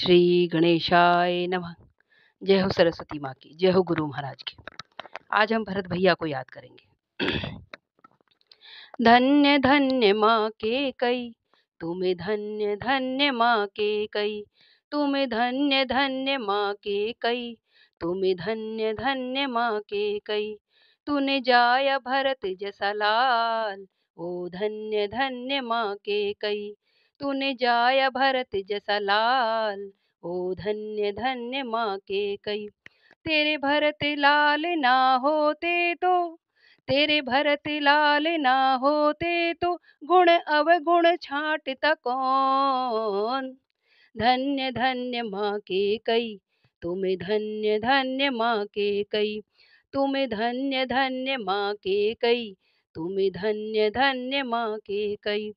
श्री गणेशाय नमः जय हो सरस्वती माँ की जय हो गुरु महाराज की आज हम भरत भैया को याद करेंगे धन्य धन्य माँ के कई तुम्हें धन्य धन्य माँ के कई तुम धन्य धन्य माँ के कई तुम धन्य धन्य माँ के कई तूने जाया भरत जसलाल लाल ओ धन्य धन्य माँ के कई तूने जाया भरत जैसा लाल ओ धन्य धन्य माँ के कई तेरे भरत लाल ना होते तो तेरे भरत लाल ना होते तो गुण अवगुण छाटता कौन धन्य धन्य माँ के कई तुम धन्य धन्य माँ के कई तुम धन्य धन्य माँ के कई तुम धन्य धन्य माँ के कई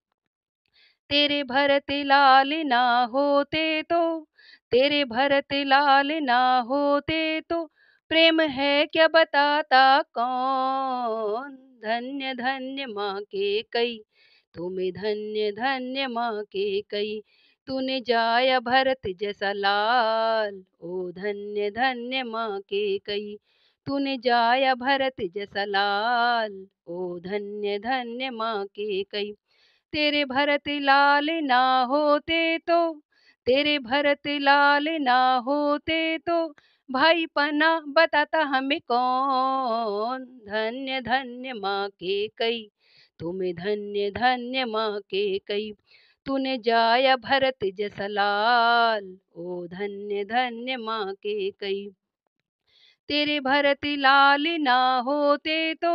तेरे भरत लाल ना होते तो तेरे भरत लाल ना होते तो प्रेम है क्या बताता कौन धन्य धन्य माँ के कई तुम्हें धन्य धन्य माँ के कई तूने जाया भरत जैसा लाल ओ धन्य धन्य माँ के कई तूने जाया भरत जैसा लाल ओ धन्य धन्य माँ के कई तेरे भरत लाल ना होते तो तेरे भरत लाल ना होते तो भाई पना बताता हमें कौन धन्य धन्य माँ के कई तुम्हें धन्य धन्य माँ के कई तूने जाया भरत जसलाल ओ धन्य धन्य माँ के कई तेरे भरत लाल ना होते तो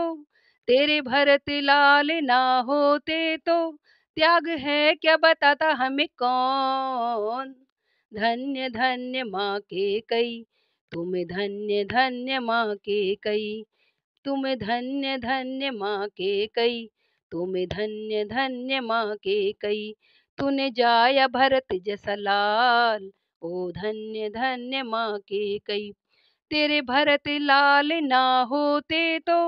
तेरे भरत लाल ना होते तो त्याग है क्या बताता हमें कौन धन्य धन्य माँ के कई तुम धन्य धन्य माँ के कई तुम धन्य धन्य माँ के कई तुम धन्य धन्य माँ के कई तूने जाया भरत जसलाल लाल ओ धन्य धन्य माँ के कई तेरे भरत लाल ना होते तो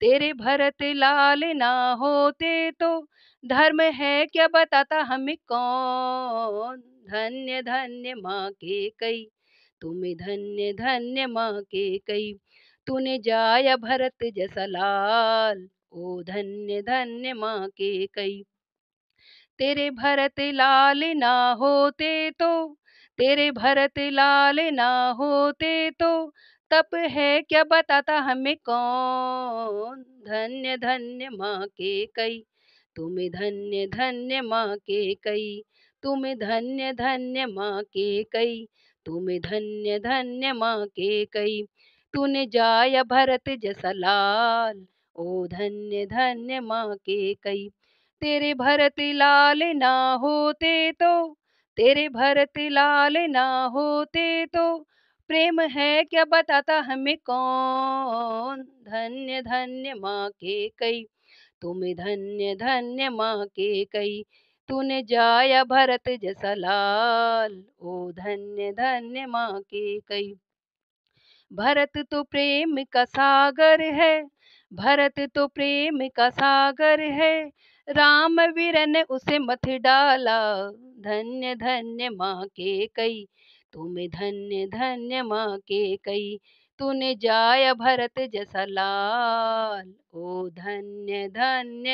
तेरे भरत लाल ना होते तो धर्म है क्या बताता हमें कौन धन्य धन्य माँ के कई तुम्हें धन्य धन्य माँ के कई तूने जाया भरत जैसा लाल ओ धन्य धन्य माँ के कई तेरे भरत लाल ना होते तो तेरे भरत लाल ना होते तो तप है क्या बताता हमें कौन धन्य धन्य माँ के कई तुम धन्य धन्य माँ के कई तुम धन्य धन्य माँ के कई तुम धन्य धन्य माँ के कई तूने जाया भरत जैसा लाल ओ धन्य धन्य माँ के कई तेरे भरत लाल ना होते तो तेरे भरत लाल ना होते तो प्रेम है क्या बताता हमें कौन धन्य धन्य माँ के कई तुम धन्य धन्य माँ के कई तूने जाया भरत जैसा लाल ओ धन्य धन्य माँ के कई भरत तो प्रेम का सागर है भरत तो प्रेम का सागर है राम वीर ने उसे मथ डाला धन्य धन्य माँ के कई तुम धन्य धन्य माँ के कई तूने जाय भरत जसलाल ओ धन्य धन्य